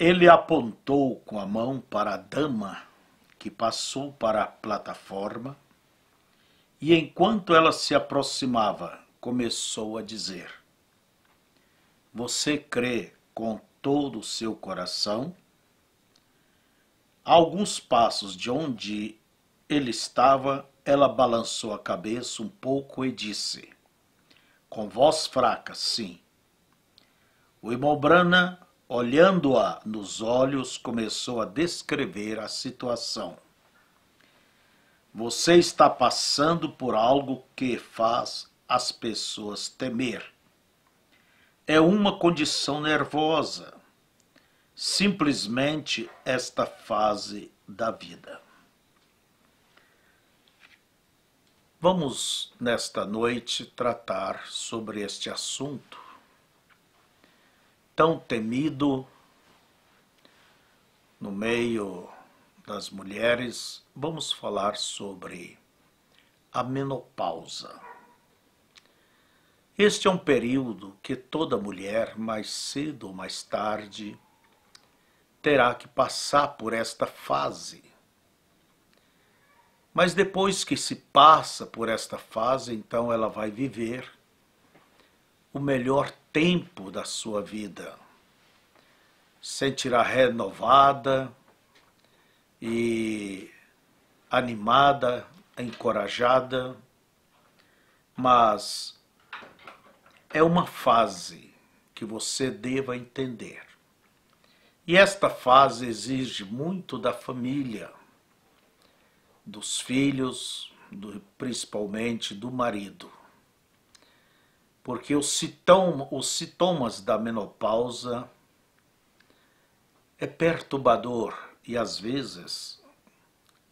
Ele apontou com a mão para a dama que passou para a plataforma e, enquanto ela se aproximava, começou a dizer: Você crê com todo o seu coração? A alguns passos de onde ele estava, ela balançou a cabeça um pouco e disse, com voz fraca, sim. O irmão Brana olhando-a nos olhos, começou a descrever a situação. Você está passando por algo que faz as pessoas temer. É uma condição nervosa, simplesmente esta fase da vida. Vamos, nesta noite, tratar sobre este assunto tão temido no meio das mulheres, vamos falar sobre a menopausa. Este é um período que toda mulher, mais cedo ou mais tarde, terá que passar por esta fase. Mas depois que se passa por esta fase, então ela vai viver o melhor tempo da sua vida. Sentirá renovada e animada, encorajada, mas é uma fase que você deva entender. E esta fase exige muito da família, dos filhos, do, principalmente do marido porque os, sintoma, os sintomas da menopausa é perturbador e às vezes,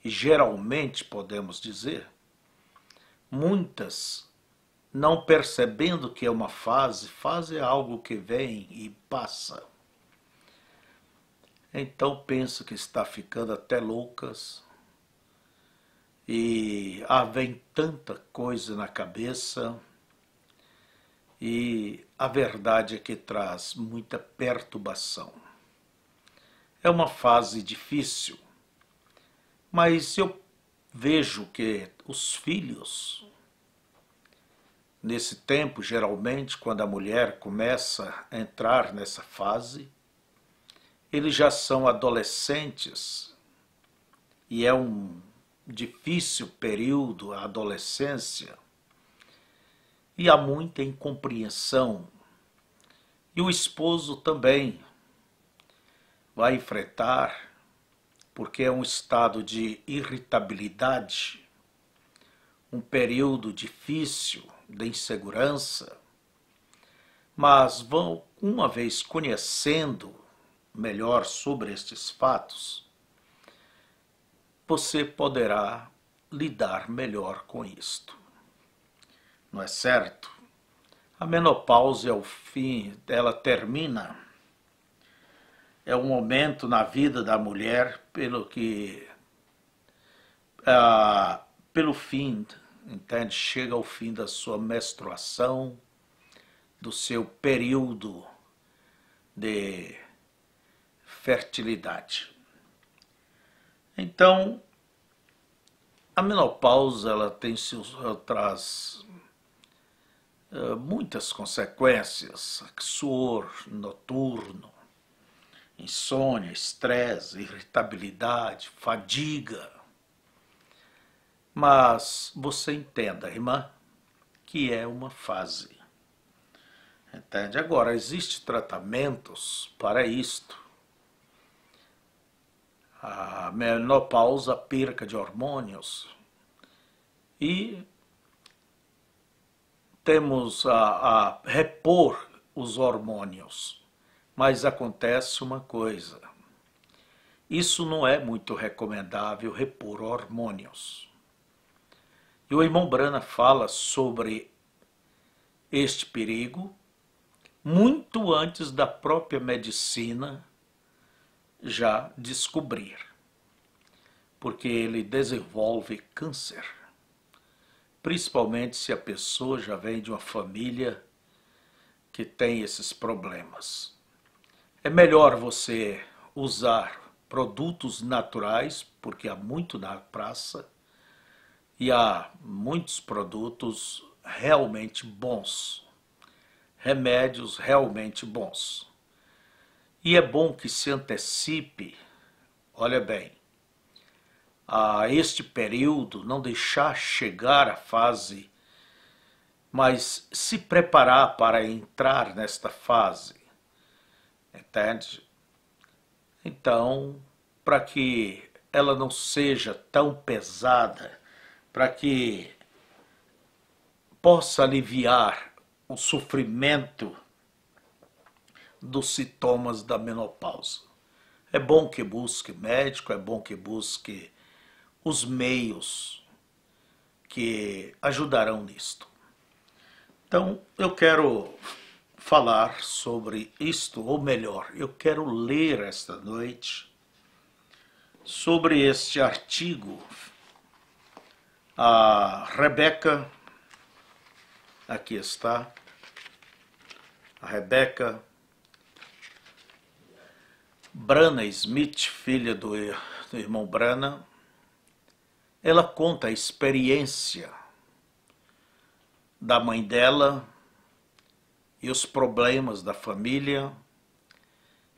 e geralmente podemos dizer, muitas não percebendo que é uma fase, fase é algo que vem e passa. Então penso que está ficando até loucas. E ah, vem tanta coisa na cabeça e a verdade é que traz muita perturbação. É uma fase difícil, mas eu vejo que os filhos, nesse tempo, geralmente, quando a mulher começa a entrar nessa fase, eles já são adolescentes e é um difícil período a adolescência e há muita incompreensão. E o esposo também vai enfrentar, porque é um estado de irritabilidade, um período difícil de insegurança, mas vão, uma vez conhecendo melhor sobre estes fatos, você poderá lidar melhor com isto não é certo? A menopausa é o fim, ela termina. É um momento na vida da mulher pelo que. Ah, pelo fim, entende? Chega ao fim da sua menstruação, do seu período de fertilidade. Então, a menopausa ela tem seus, outras eh, muitas consequências, suor noturno, insônia, estresse, irritabilidade, fadiga. Mas você entenda, irmã, que é uma fase. Entende? Agora, existem tratamentos para isto. A menopausa, perca de hormônios e temos a, a repor os hormônios. Mas acontece uma coisa: isso não é muito recomendável repor hormônios. E o irmão Brana fala sobre este perigo muito antes da própria medicina já descobrir, porque ele desenvolve câncer principalmente se a pessoa já vem de uma família que tem esses problemas. É melhor você usar produtos naturais, porque há muito na praça e há muitos produtos realmente bons, remédios realmente bons. E é bom que se antecipe, olha bem, a este período, não deixar chegar a fase, mas se preparar para entrar nesta fase. Entende? Então, para que ela não seja tão pesada, para que possa aliviar o sofrimento dos sintomas da menopausa. É bom que busque médico, é bom que busque os meios que ajudarão nisto. Então, eu quero falar sobre isto, ou melhor, eu quero ler esta noite sobre este artigo. A Rebeca, aqui está, a Rebeca Brana Smith, filha do, do irmão Brana, ela conta a experiência da mãe dela e os problemas da família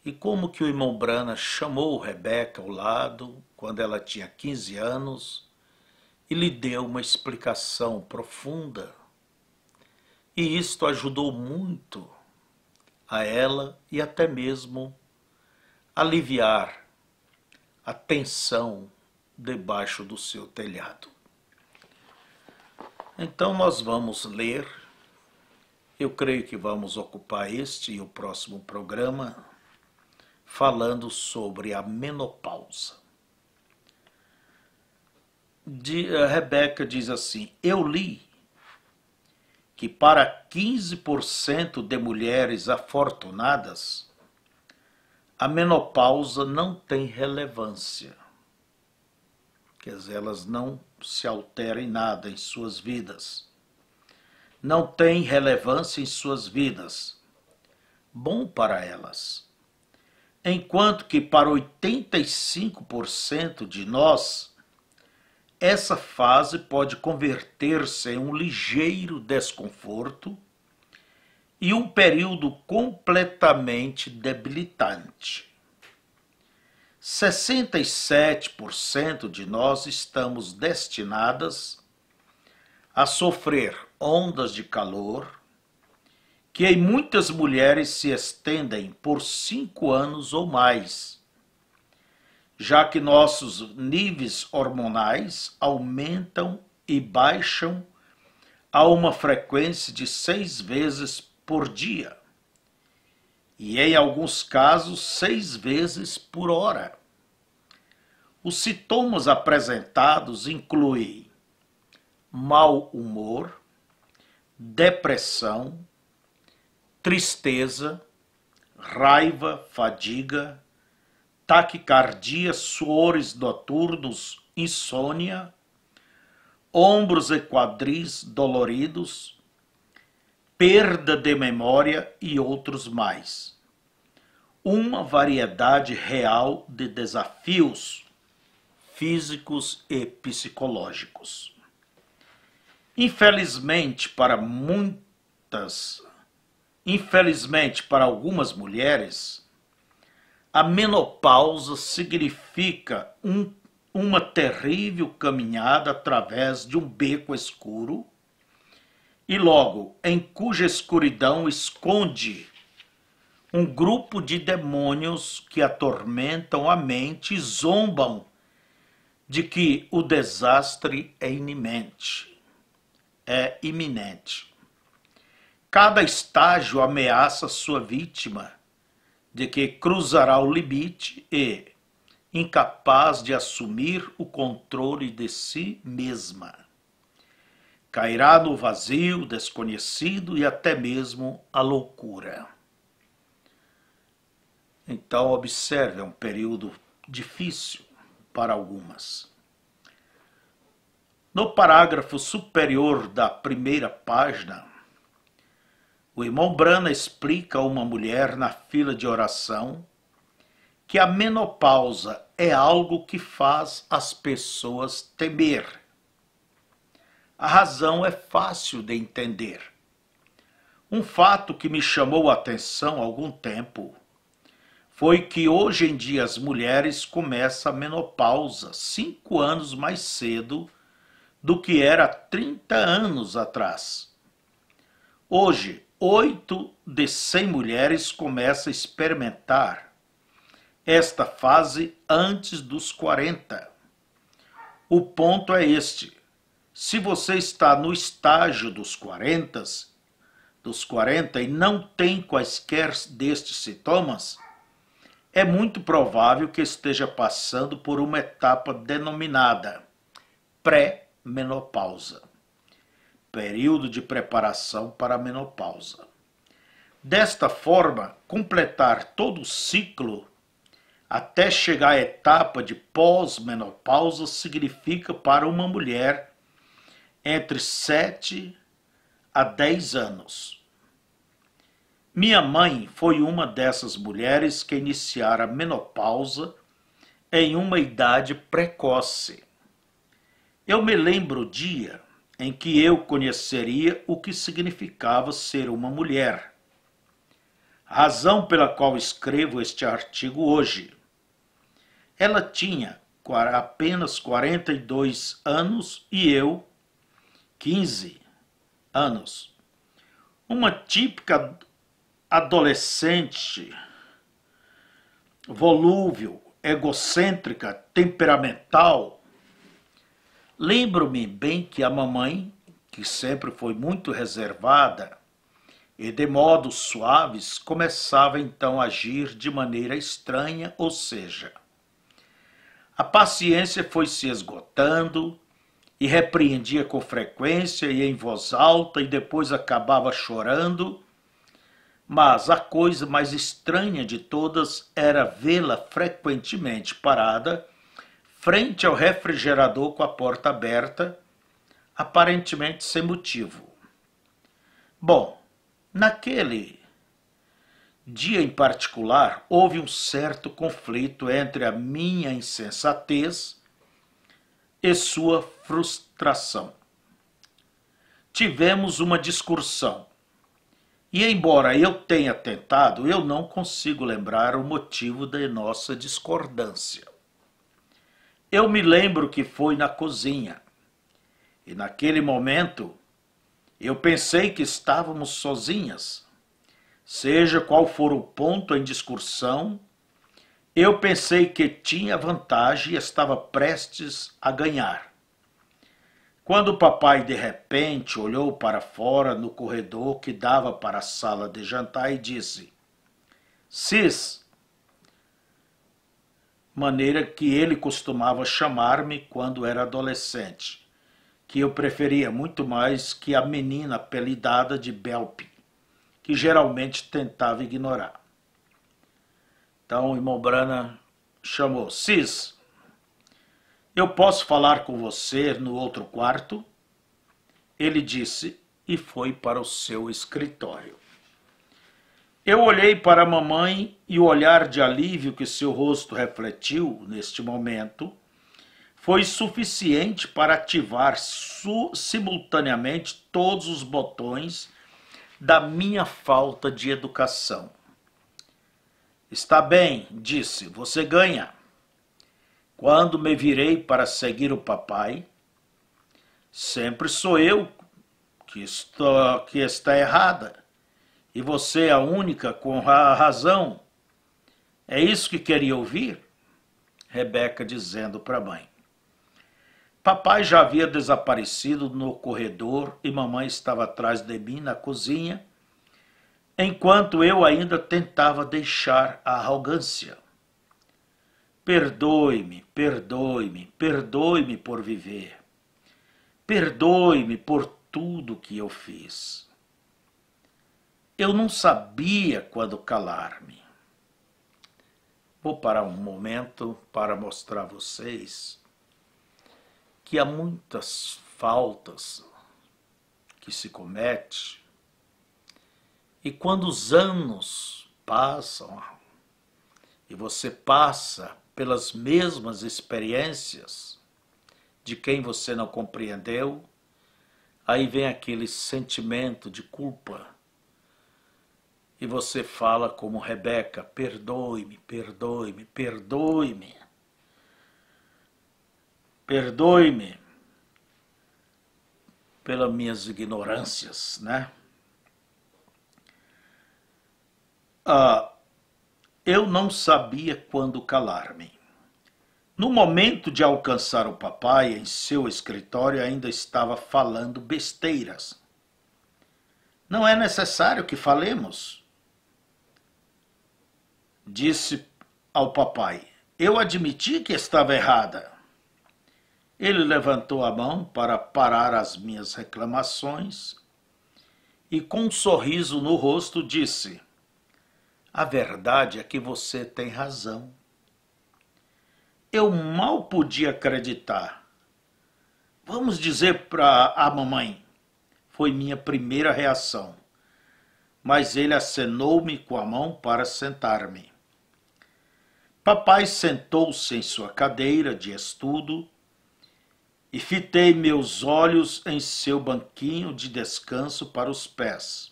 e como que o irmão Brana chamou Rebeca ao lado quando ela tinha 15 anos e lhe deu uma explicação profunda. E isto ajudou muito a ela e até mesmo aliviar a tensão debaixo do seu telhado. Então nós vamos ler, eu creio que vamos ocupar este e o próximo programa falando sobre a menopausa. De, eh, Rebeca diz assim: Eu li que para 15% de mulheres afortunadas, a menopausa não tem relevância quer dizer, elas não se alteram em nada em suas vidas. Não tem relevância em suas vidas. Bom para elas. Enquanto que para 85% de nós, essa fase pode converter-se em um ligeiro desconforto e um período completamente debilitante. 67% de nós estamos destinadas a sofrer ondas de calor que em muitas mulheres se estendem por cinco anos ou mais, já que nossos níveis hormonais aumentam e baixam a uma frequência de seis vezes por dia e, em alguns casos, seis vezes por hora. Os sintomas apresentados incluem mau humor, depressão, tristeza, raiva, fadiga, taquicardia, suores noturnos, insônia, ombros e quadris doloridos, perda de memória e outros mais. Uma variedade real de desafios físicos e psicológicos. Infelizmente, para muitas, infelizmente para algumas mulheres, a menopausa significa um, uma terrível caminhada através de um beco escuro e logo em cuja escuridão esconde um grupo de demônios que atormentam a mente e zombam de que o desastre é iminente. É iminente. Cada estágio ameaça sua vítima de que cruzará o limite e, incapaz de assumir o controle de si mesma cairá no vazio, desconhecido e até mesmo a loucura. Então, observe, é um período difícil para algumas. No parágrafo superior da primeira página, o irmão Brana explica a uma mulher na fila de oração que a menopausa é algo que faz as pessoas temer a razão é fácil de entender. Um fato que me chamou a atenção há algum tempo foi que hoje em dia as mulheres começam a menopausa cinco anos mais cedo do que era 30 anos atrás. Hoje, 8 de 100 mulheres começam a experimentar esta fase antes dos 40. O ponto é este: se você está no estágio dos 40, dos 40 e não tem quaisquer destes sintomas, é muito provável que esteja passando por uma etapa denominada pré-menopausa período de preparação para a menopausa. Desta forma, completar todo o ciclo até chegar à etapa de pós-menopausa significa para uma mulher entre 7 a 10 anos. Minha mãe foi uma dessas mulheres que iniciara a menopausa em uma idade precoce. Eu me lembro o dia em que eu conheceria o que significava ser uma mulher. Razão pela qual escrevo este artigo hoje. Ela tinha apenas 42 anos e eu 15 anos. Uma típica adolescente, volúvel, egocêntrica, temperamental. Lembro-me bem que a mamãe, que sempre foi muito reservada e de modos suaves, começava então a agir de maneira estranha, ou seja, a paciência foi se esgotando e repreendia com frequência e em voz alta e depois acabava chorando. Mas a coisa mais estranha de todas era vê-la frequentemente parada frente ao refrigerador com a porta aberta, aparentemente sem motivo. Bom, naquele dia em particular, houve um certo conflito entre a minha insensatez e sua frustração. Tivemos uma discussão. E embora eu tenha tentado, eu não consigo lembrar o motivo da nossa discordância. Eu me lembro que foi na cozinha. E naquele momento, eu pensei que estávamos sozinhas. Seja qual for o ponto em discussão, eu pensei que tinha vantagem e estava prestes a ganhar. Quando o papai de repente olhou para fora no corredor que dava para a sala de jantar e disse: Cis, maneira que ele costumava chamar-me quando era adolescente, que eu preferia muito mais que a menina apelidada de Belp, que geralmente tentava ignorar. Então o irmão Brana chamou: Cis, eu posso falar com você no outro quarto? Ele disse e foi para o seu escritório. Eu olhei para a mamãe e o olhar de alívio que seu rosto refletiu neste momento foi suficiente para ativar su simultaneamente todos os botões da minha falta de educação. Está bem, disse, você ganha. Quando me virei para seguir o papai, sempre sou eu que, estou, que está errada e você é a única com a razão. É isso que queria ouvir? Rebeca dizendo para a mãe. Papai já havia desaparecido no corredor e mamãe estava atrás de mim na cozinha, enquanto eu ainda tentava deixar a arrogância. Perdoe-me, perdoe-me, perdoe-me por viver. Perdoe-me por tudo que eu fiz. Eu não sabia quando calar-me. Vou parar um momento para mostrar a vocês que há muitas faltas que se comete e quando os anos passam e você passa pelas mesmas experiências de quem você não compreendeu, aí vem aquele sentimento de culpa. E você fala como Rebeca: perdoe-me, perdoe-me, perdoe-me. Perdoe-me pelas minhas ignorâncias, né? Ah, eu não sabia quando calar-me. No momento de alcançar o papai, em seu escritório ainda estava falando besteiras. Não é necessário que falemos. Disse ao papai: Eu admiti que estava errada. Ele levantou a mão para parar as minhas reclamações e, com um sorriso no rosto, disse a verdade é que você tem razão. Eu mal podia acreditar. Vamos dizer para a mamãe. Foi minha primeira reação. Mas ele acenou-me com a mão para sentar-me. Papai sentou-se em sua cadeira de estudo e fitei meus olhos em seu banquinho de descanso para os pés.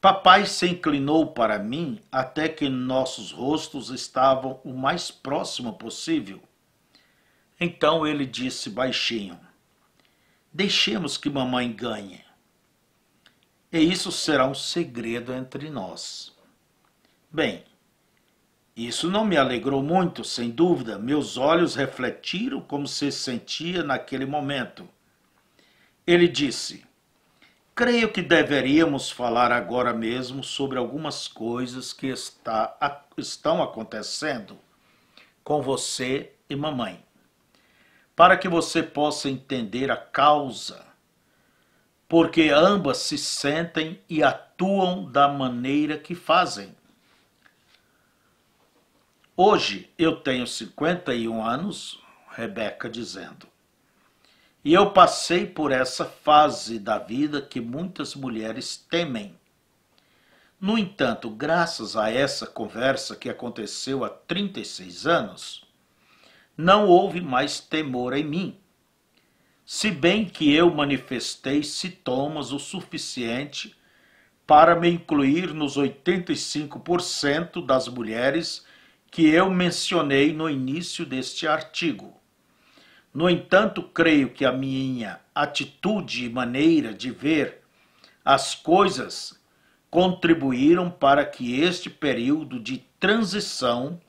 Papai se inclinou para mim até que nossos rostos estavam o mais próximo possível. Então ele disse baixinho: Deixemos que mamãe ganhe. E isso será um segredo entre nós. Bem, isso não me alegrou muito, sem dúvida. Meus olhos refletiram como se sentia naquele momento. Ele disse: Creio que deveríamos falar agora mesmo sobre algumas coisas que está, a, estão acontecendo com você e mamãe, para que você possa entender a causa, porque ambas se sentem e atuam da maneira que fazem. Hoje eu tenho 51 anos, Rebeca dizendo. E eu passei por essa fase da vida que muitas mulheres temem. No entanto, graças a essa conversa que aconteceu há 36 anos, não houve mais temor em mim. Se bem que eu manifestei sintomas o suficiente para me incluir nos 85% das mulheres que eu mencionei no início deste artigo. No entanto, creio que a minha atitude e maneira de ver as coisas contribuíram para que este período de transição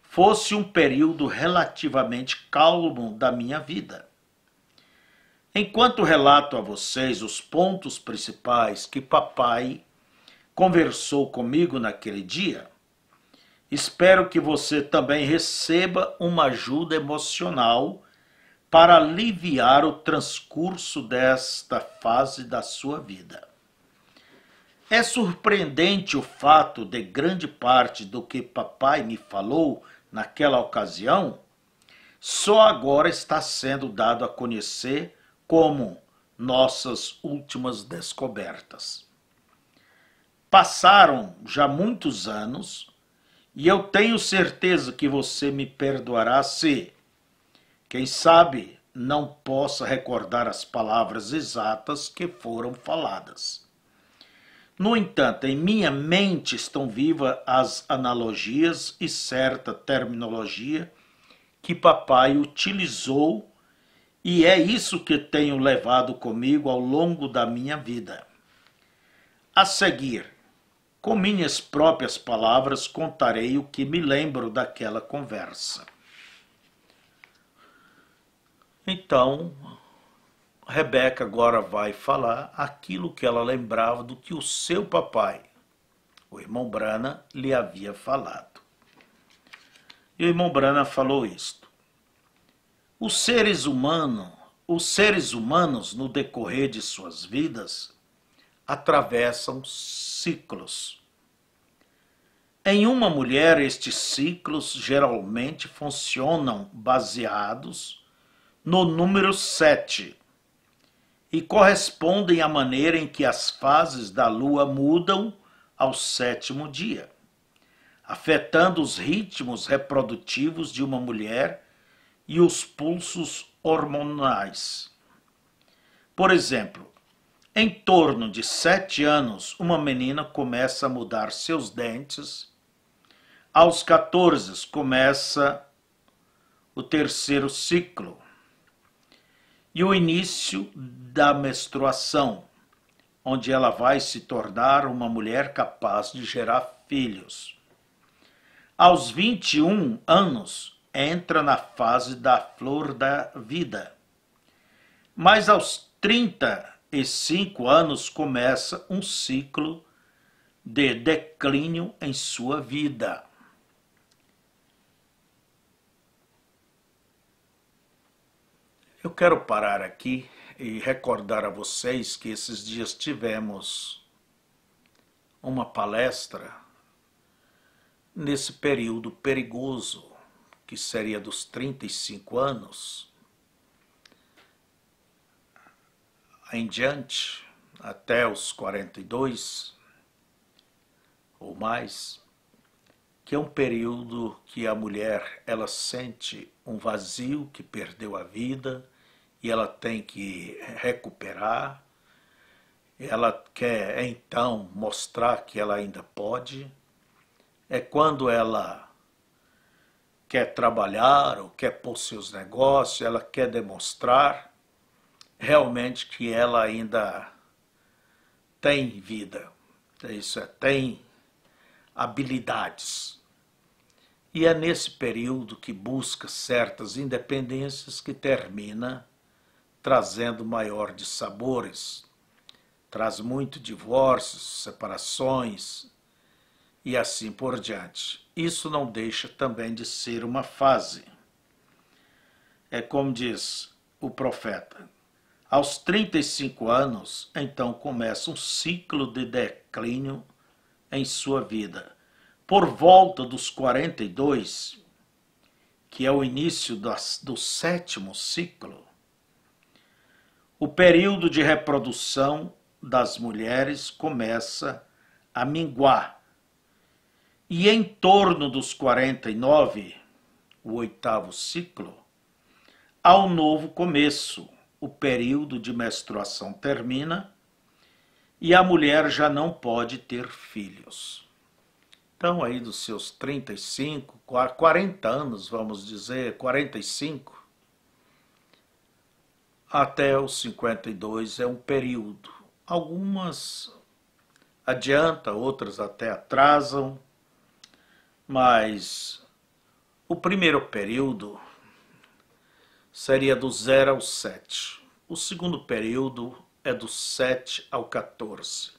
fosse um período relativamente calmo da minha vida. Enquanto relato a vocês os pontos principais que papai conversou comigo naquele dia, espero que você também receba uma ajuda emocional para aliviar o transcurso desta fase da sua vida. É surpreendente o fato de grande parte do que papai me falou naquela ocasião só agora está sendo dado a conhecer como nossas últimas descobertas. Passaram já muitos anos e eu tenho certeza que você me perdoará se quem sabe não possa recordar as palavras exatas que foram faladas. No entanto, em minha mente estão vivas as analogias e certa terminologia que papai utilizou, e é isso que tenho levado comigo ao longo da minha vida. A seguir, com minhas próprias palavras, contarei o que me lembro daquela conversa. Então, Rebeca agora vai falar aquilo que ela lembrava do que o seu papai, o irmão Brana, lhe havia falado. E o irmão Brana falou isto: Os seres humanos, os seres humanos no decorrer de suas vidas atravessam ciclos. Em uma mulher, estes ciclos geralmente funcionam baseados no número 7 e correspondem à maneira em que as fases da lua mudam ao sétimo dia, afetando os ritmos reprodutivos de uma mulher e os pulsos hormonais. Por exemplo, em torno de sete anos, uma menina começa a mudar seus dentes, aos 14 começa o terceiro ciclo e o início da menstruação, onde ela vai se tornar uma mulher capaz de gerar filhos. Aos 21 anos, entra na fase da flor da vida. Mas aos 35 anos começa um ciclo de declínio em sua vida. Eu quero parar aqui e recordar a vocês que esses dias tivemos uma palestra nesse período perigoso, que seria dos 35 anos em diante, até os 42 ou mais, que é um período que a mulher ela sente um vazio que perdeu a vida, e ela tem que recuperar. Ela quer então mostrar que ela ainda pode. É quando ela quer trabalhar ou quer pôr seus negócios, ela quer demonstrar realmente que ela ainda tem vida. Isso é, tem habilidades. E é nesse período que busca certas independências que termina trazendo maior de sabores. Traz muito divórcios, separações e assim por diante. Isso não deixa também de ser uma fase. É como diz o profeta: aos 35 anos, então começa um ciclo de declínio em sua vida. Por volta dos 42, que é o início do sétimo ciclo, o período de reprodução das mulheres começa a minguar. E em torno dos 49, o oitavo ciclo, há um novo começo. O período de menstruação termina e a mulher já não pode ter filhos. Então, aí dos seus 35, 40 anos, vamos dizer, 45, até os 52 é um período. Algumas adianta, outras até atrasam, mas o primeiro período seria do 0 ao 7. O segundo período é do 7 ao 14.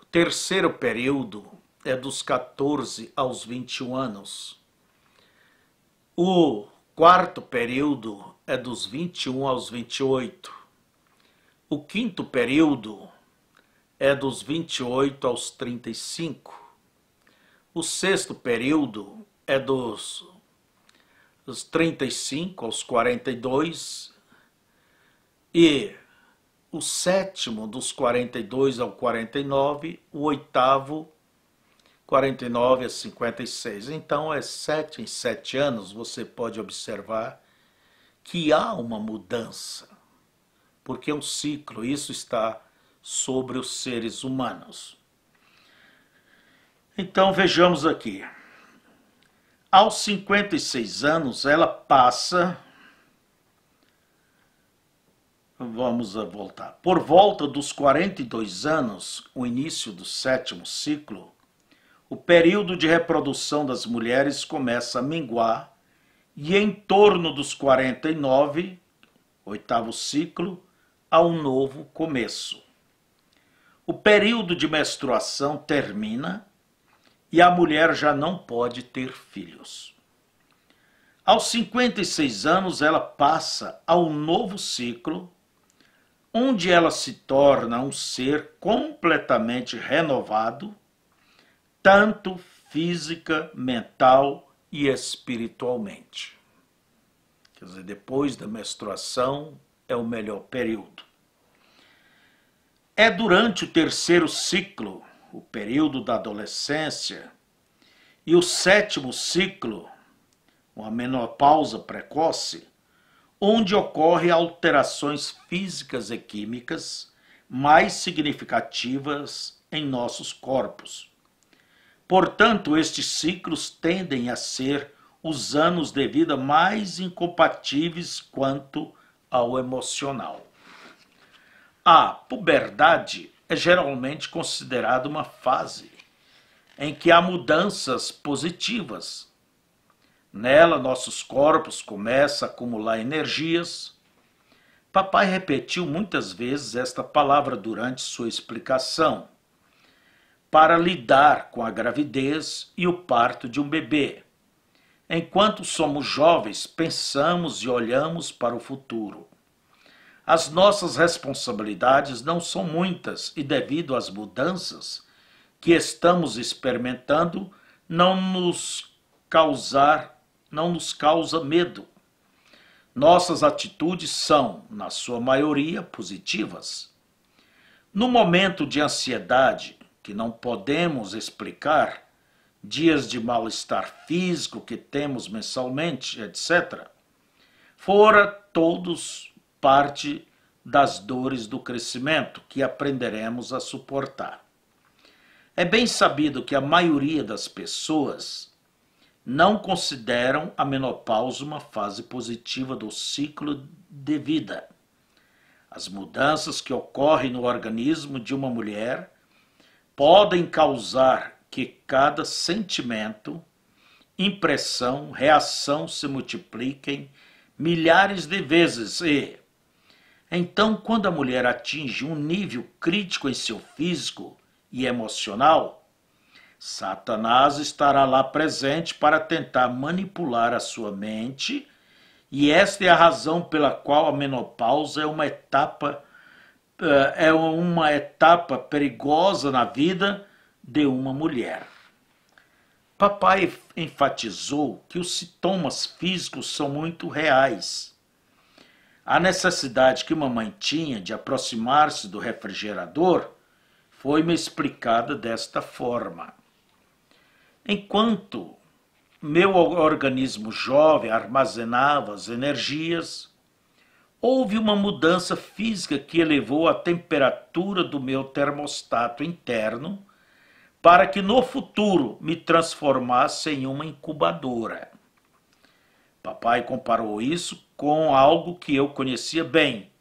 O terceiro período é dos 14 aos 21 anos. O quarto período é dos 21 aos 28. O quinto período é dos 28 aos 35. O sexto período é dos, dos 35 aos 42. E o sétimo, dos 42 ao 49. O oitavo, 49 a 56. Então, é sete em sete anos, você pode observar que há uma mudança, porque é um ciclo, isso está sobre os seres humanos. Então vejamos aqui. Aos 56 anos, ela passa. Vamos voltar. Por volta dos 42 anos, o início do sétimo ciclo, o período de reprodução das mulheres começa a minguar e em torno dos 49, oitavo ciclo, há um novo começo. O período de menstruação termina e a mulher já não pode ter filhos. Aos 56 anos, ela passa a um novo ciclo, onde ela se torna um ser completamente renovado, tanto física, mental e espiritualmente. Quer dizer, depois da menstruação é o melhor período. É durante o terceiro ciclo, o período da adolescência, e o sétimo ciclo, uma menopausa precoce, onde ocorrem alterações físicas e químicas mais significativas em nossos corpos Portanto, estes ciclos tendem a ser os anos de vida mais incompatíveis quanto ao emocional. A puberdade é geralmente considerada uma fase em que há mudanças positivas. Nela, nossos corpos começam a acumular energias. Papai repetiu muitas vezes esta palavra durante sua explicação para lidar com a gravidez e o parto de um bebê. Enquanto somos jovens, pensamos e olhamos para o futuro. As nossas responsabilidades não são muitas e, devido às mudanças que estamos experimentando, não nos causar, não nos causa medo. Nossas atitudes são, na sua maioria, positivas. No momento de ansiedade, que não podemos explicar, dias de mal-estar físico que temos mensalmente, etc., fora todos parte das dores do crescimento que aprenderemos a suportar. É bem sabido que a maioria das pessoas não consideram a menopausa uma fase positiva do ciclo de vida. As mudanças que ocorrem no organismo de uma mulher podem causar que cada sentimento, impressão, reação se multipliquem milhares de vezes e, então, quando a mulher atinge um nível crítico em seu físico e emocional, Satanás estará lá presente para tentar manipular a sua mente, e esta é a razão pela qual a menopausa é uma etapa eh, é uma etapa perigosa na vida de uma mulher. Papai enfatizou que os sintomas físicos são muito reais. A necessidade que mamãe tinha de aproximar-se do refrigerador foi-me explicada desta forma. Enquanto meu organismo jovem armazenava as energias, Houve uma mudança física que elevou a temperatura do meu termostato interno para que no futuro me transformasse em uma incubadora. Papai comparou isso com algo que eu conhecia bem,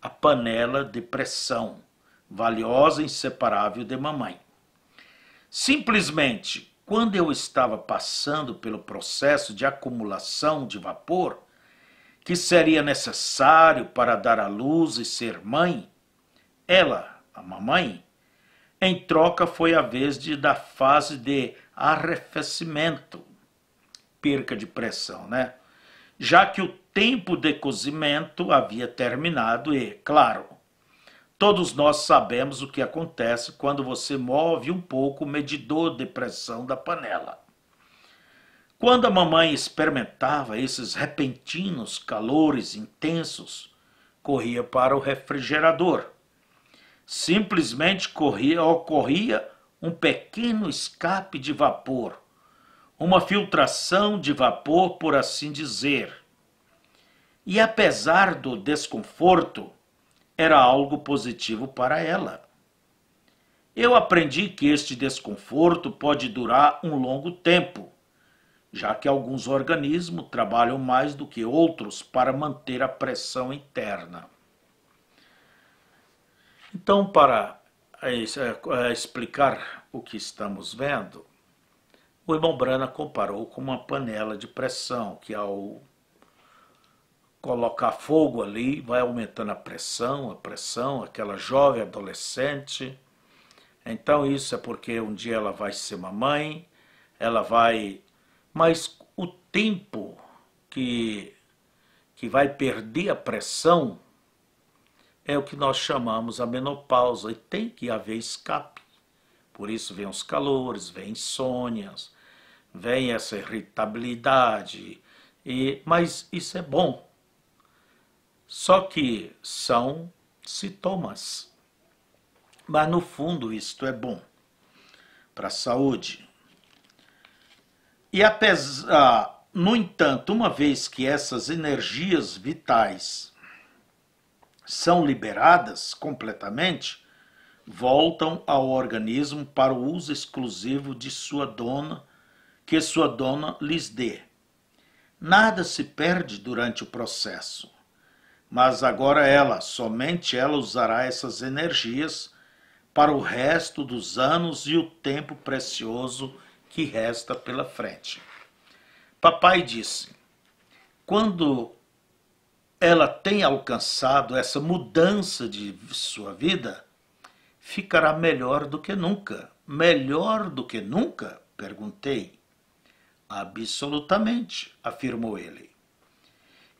a panela de pressão, valiosa e inseparável de mamãe. Simplesmente, quando eu estava passando pelo processo de acumulação de vapor, que seria necessário para dar à luz e ser mãe, ela, a mamãe, em troca foi a vez de, da fase de arrefecimento, perca de pressão, né? Já que o tempo de cozimento havia terminado e, claro, todos nós sabemos o que acontece quando você move um pouco o medidor de pressão da panela. Quando a mamãe experimentava esses repentinos calores intensos, corria para o refrigerador. Simplesmente corria, ocorria um pequeno escape de vapor, uma filtração de vapor, por assim dizer. E apesar do desconforto, era algo positivo para ela. Eu aprendi que este desconforto pode durar um longo tempo já que alguns organismos trabalham mais do que outros para manter a pressão interna. Então, para é, é, é, explicar o que estamos vendo, o irmão Brana comparou com uma panela de pressão, que ao colocar fogo ali, vai aumentando a pressão, a pressão, aquela jovem adolescente. Então, isso é porque um dia ela vai ser mamãe, ela vai mas o tempo que, que vai perder a pressão é o que nós chamamos a menopausa e tem que haver escape. Por isso vem os calores, vem insônias, vem essa irritabilidade, e, mas isso é bom. Só que são sintomas. Mas no fundo isto é bom para a saúde. E apesar, ah, no entanto, uma vez que essas energias vitais são liberadas completamente, voltam ao organismo para o uso exclusivo de sua dona, que sua dona lhes dê. Nada se perde durante o processo, mas agora ela, somente ela usará essas energias para o resto dos anos e o tempo precioso que resta pela frente. Papai disse: quando ela tem alcançado essa mudança de sua vida, ficará melhor do que nunca. Melhor do que nunca? perguntei. Absolutamente, afirmou ele.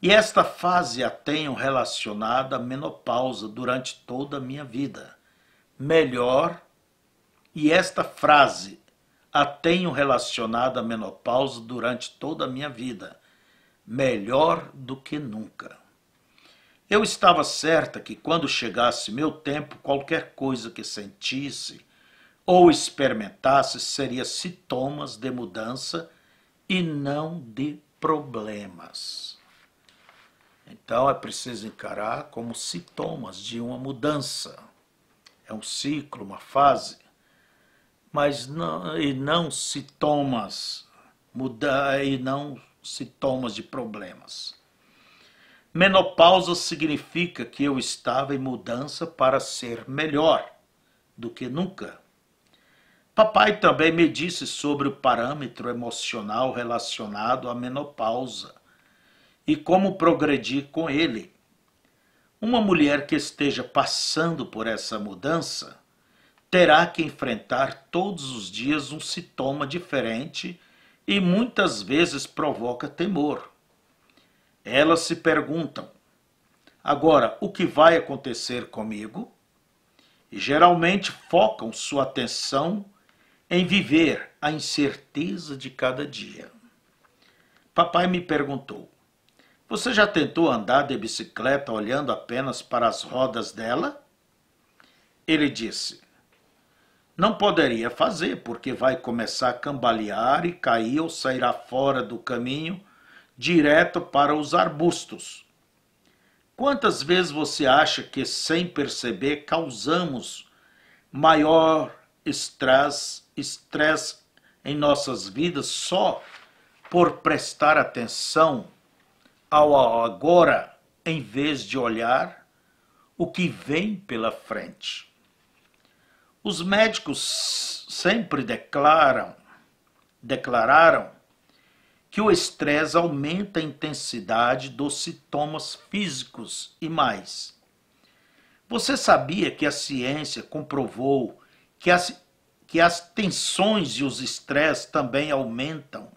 E esta fase a tenho relacionada à menopausa durante toda a minha vida. Melhor. E esta frase, a tenho relacionada à menopausa durante toda a minha vida, melhor do que nunca. Eu estava certa que quando chegasse meu tempo, qualquer coisa que sentisse ou experimentasse seria sintomas de mudança e não de problemas. Então é preciso encarar como sintomas de uma mudança. É um ciclo, uma fase mas não, e não sintomas, mudar e não sintomas de problemas. Menopausa significa que eu estava em mudança para ser melhor do que nunca. Papai também me disse sobre o parâmetro emocional relacionado à menopausa e como progredir com ele. Uma mulher que esteja passando por essa mudança terá que enfrentar todos os dias um sintoma diferente e muitas vezes provoca temor. Elas se perguntam: agora, o que vai acontecer comigo? E geralmente focam sua atenção em viver a incerteza de cada dia. Papai me perguntou: Você já tentou andar de bicicleta olhando apenas para as rodas dela? Ele disse: não poderia fazer, porque vai começar a cambalear e cair ou sairá fora do caminho, direto para os arbustos. Quantas vezes você acha que, sem perceber, causamos maior estresse, estresse em nossas vidas só por prestar atenção ao agora, em vez de olhar o que vem pela frente? Os médicos sempre declaram, declararam que o estresse aumenta a intensidade dos sintomas físicos e mais. Você sabia que a ciência comprovou que as, que as tensões e os estresses também aumentam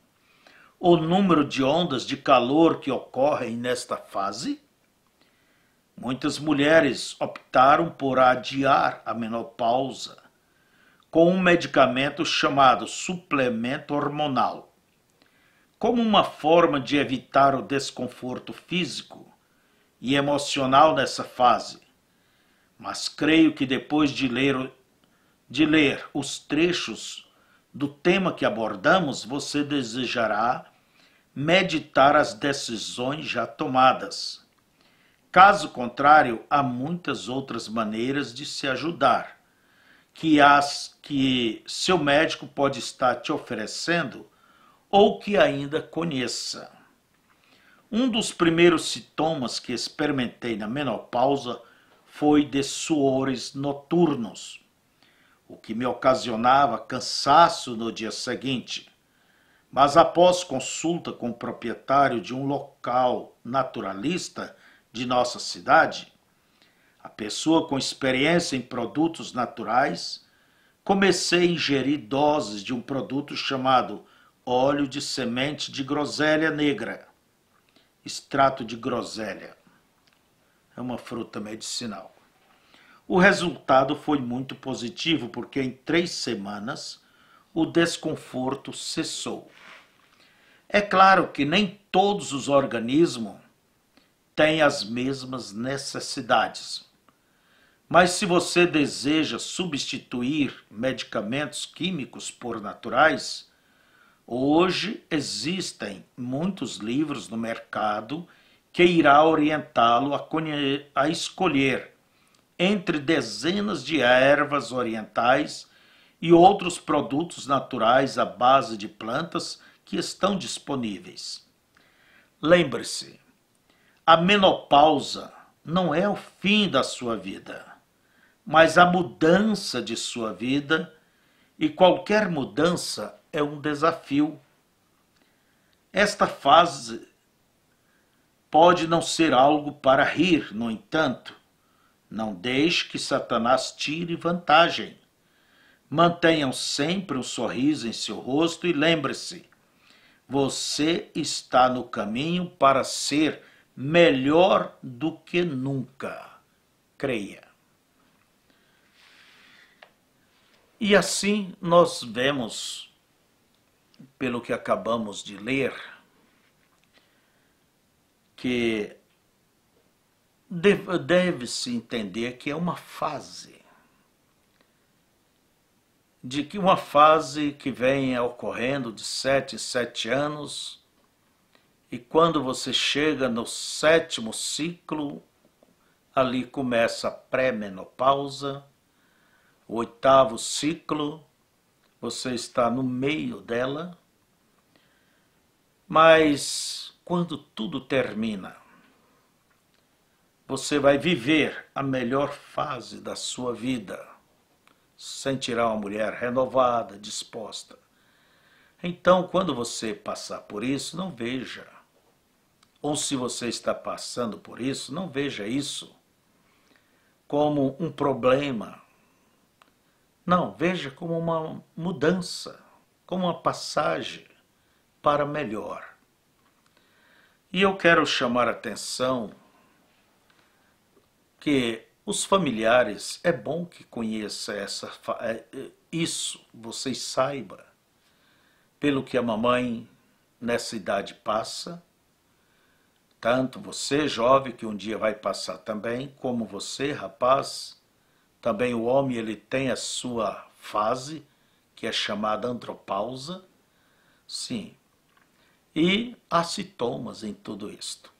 o número de ondas de calor que ocorrem nesta fase? Muitas mulheres optaram por adiar a menopausa com um medicamento chamado suplemento hormonal. Como uma forma de evitar o desconforto físico e emocional nessa fase, mas creio que depois de ler, de ler os trechos do tema que abordamos, você desejará meditar as decisões já tomadas Caso contrário, há muitas outras maneiras de se ajudar, que as que seu médico pode estar te oferecendo ou que ainda conheça. Um dos primeiros sintomas que experimentei na menopausa foi de suores noturnos, o que me ocasionava cansaço no dia seguinte. Mas após consulta com o proprietário de um local naturalista, de nossa cidade, a pessoa com experiência em produtos naturais, comecei a ingerir doses de um produto chamado óleo de semente de groselha negra, extrato de groselha. É uma fruta medicinal. O resultado foi muito positivo, porque em três semanas o desconforto cessou. É claro que nem todos os organismos têm as mesmas necessidades. Mas se você deseja substituir medicamentos químicos por naturais, hoje existem muitos livros no mercado que irá orientá-lo a, a escolher entre dezenas de ervas orientais e outros produtos naturais à base de plantas que estão disponíveis. Lembre-se, a menopausa não é o fim da sua vida, mas a mudança de sua vida, e qualquer mudança é um desafio. Esta fase pode não ser algo para rir, no entanto, não deixe que Satanás tire vantagem. Mantenham sempre um sorriso em seu rosto e lembre-se: você está no caminho para ser melhor do que nunca. Creia. E assim nós vemos, pelo que acabamos de ler, que deve-se entender que é uma fase. De que uma fase que vem ocorrendo de sete, sete anos, e quando você chega no sétimo ciclo, ali começa a pré-menopausa, o oitavo ciclo, você está no meio dela. Mas quando tudo termina, você vai viver a melhor fase da sua vida. Sentirá uma mulher renovada, disposta. Então, quando você passar por isso, não veja ou se você está passando por isso, não veja isso como um problema. Não, veja como uma mudança, como uma passagem para melhor. E eu quero chamar a atenção que os familiares é bom que conheça essa é, é, isso, vocês saiba pelo que a mamãe nessa idade passa tanto você, jovem, que um dia vai passar também, como você, rapaz, também o homem ele tem a sua fase, que é chamada andropausa. Sim. E há sintomas em tudo isto.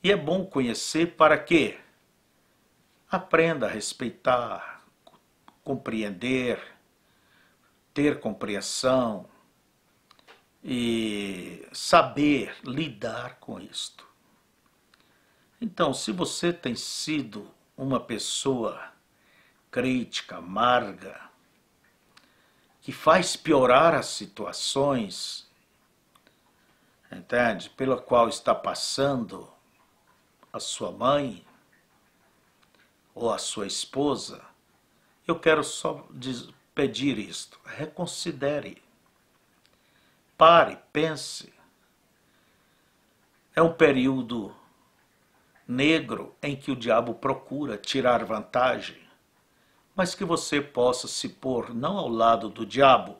E é bom conhecer para que aprenda a respeitar, compreender, ter compreensão, e saber lidar com isto. Então, se você tem sido uma pessoa crítica, amarga, que faz piorar as situações, entende? Pela qual está passando a sua mãe ou a sua esposa, eu quero só pedir isto: reconsidere Pare, pense. É um período negro em que o diabo procura tirar vantagem, mas que você possa se pôr não ao lado do diabo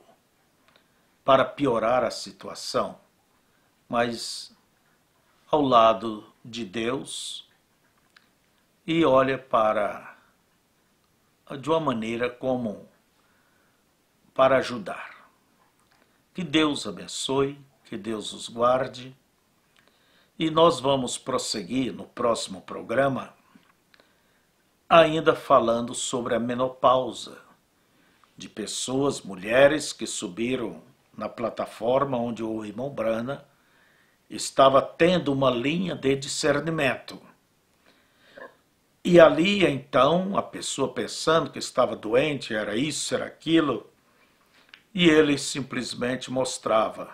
para piorar a situação, mas ao lado de Deus e olha para de uma maneira comum para ajudar. Que Deus abençoe, que Deus os guarde. E nós vamos prosseguir no próximo programa, ainda falando sobre a menopausa, de pessoas, mulheres que subiram na plataforma onde o irmão Brana estava tendo uma linha de discernimento. E ali, então, a pessoa pensando que estava doente, era isso, era aquilo, e ele simplesmente mostrava.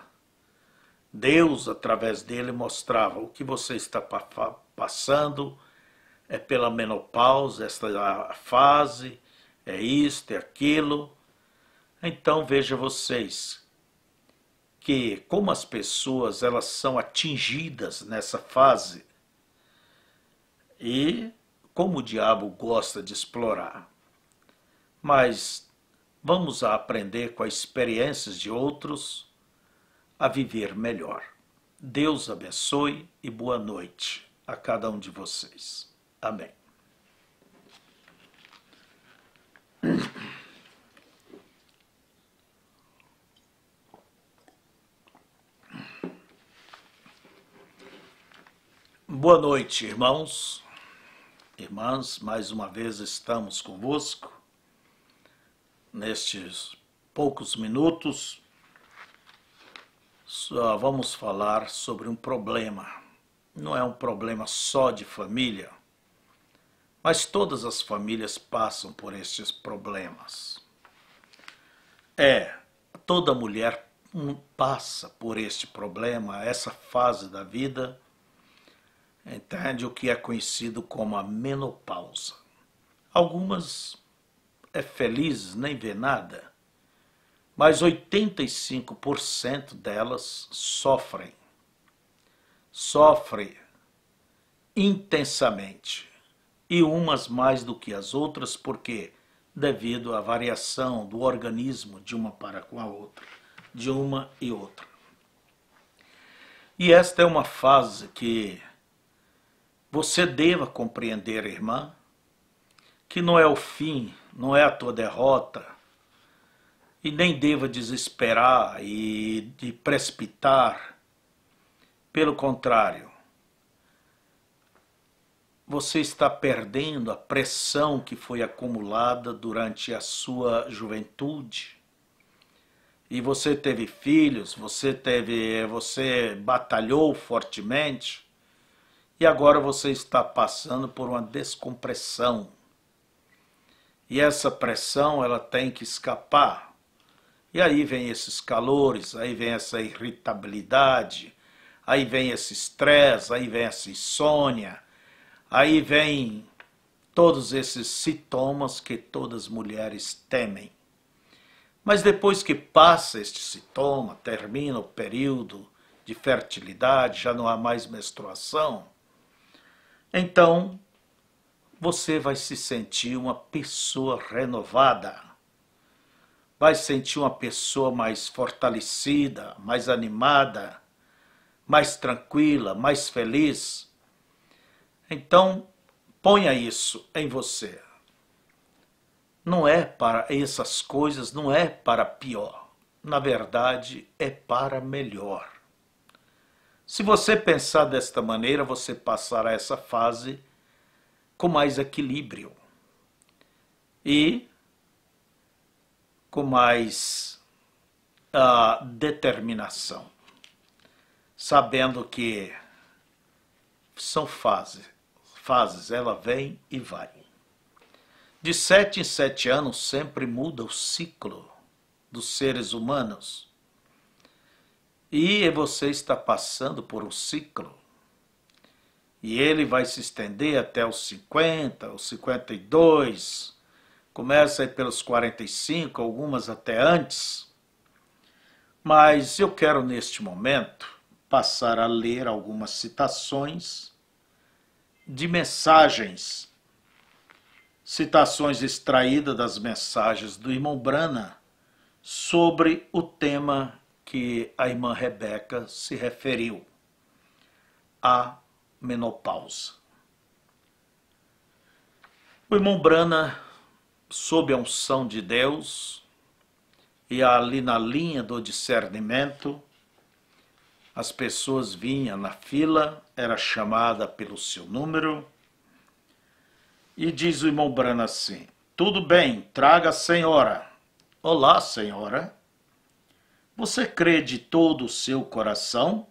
Deus, através dele, mostrava o que você está passando é pela menopausa, esta é fase, é isto, é aquilo. Então veja vocês que como as pessoas elas são atingidas nessa fase e como o diabo gosta de explorar. Mas vamos a aprender com as experiências de outros a viver melhor. Deus abençoe e boa noite a cada um de vocês. Amém. Boa noite, irmãos, irmãs. Mais uma vez estamos convosco nestes poucos minutos, vamos falar sobre um problema. Não é um problema só de família, mas todas as famílias passam por estes problemas. É, toda mulher hum, passa por este problema, essa fase da vida, entende o que é conhecido como a menopausa. Algumas é feliz nem vê nada, mas 85% delas sofrem. Sofrem intensamente, e umas mais do que as outras, porque devido à variação do organismo de uma para com a outra, de uma e outra. E esta é uma fase que você deva compreender, irmã, que não é o fim não é a tua derrota, e nem deva desesperar e de precipitar. Pelo contrário, você está perdendo a pressão que foi acumulada durante a sua juventude. E você teve filhos, você teve, você batalhou fortemente, e agora você está passando por uma descompressão e essa pressão ela tem que escapar. E aí vem esses calores, aí vem essa irritabilidade, aí vem esse estresse, aí vem essa insônia, aí vem todos esses sintomas que todas mulheres temem. Mas depois que passa este sintoma, termina o período de fertilidade, já não há mais menstruação, então você vai se sentir uma pessoa renovada. Vai sentir uma pessoa mais fortalecida, mais animada, mais tranquila, mais feliz. Então, ponha isso em você. Não é para essas coisas, não é para pior. Na verdade, é para melhor. Se você pensar desta maneira, você passará essa fase com mais equilíbrio e com mais uh, determinação, sabendo que são fases, fases, ela vem e vai. De sete em sete anos sempre muda o ciclo dos seres humanos. E você está passando por um ciclo e ele vai se estender até os 50, os 52, começa aí pelos 45, algumas até antes. Mas eu quero neste momento passar a ler algumas citações de mensagens, citações extraídas das mensagens do irmão Brana sobre o tema que a irmã Rebeca se referiu, a menopausa. O irmão Brana, sob a unção de Deus, e ali na linha do discernimento, as pessoas vinham na fila, era chamada pelo seu número, e diz o irmão Brana assim: Tudo bem, traga a senhora. Olá, senhora. Você crê de todo o seu coração?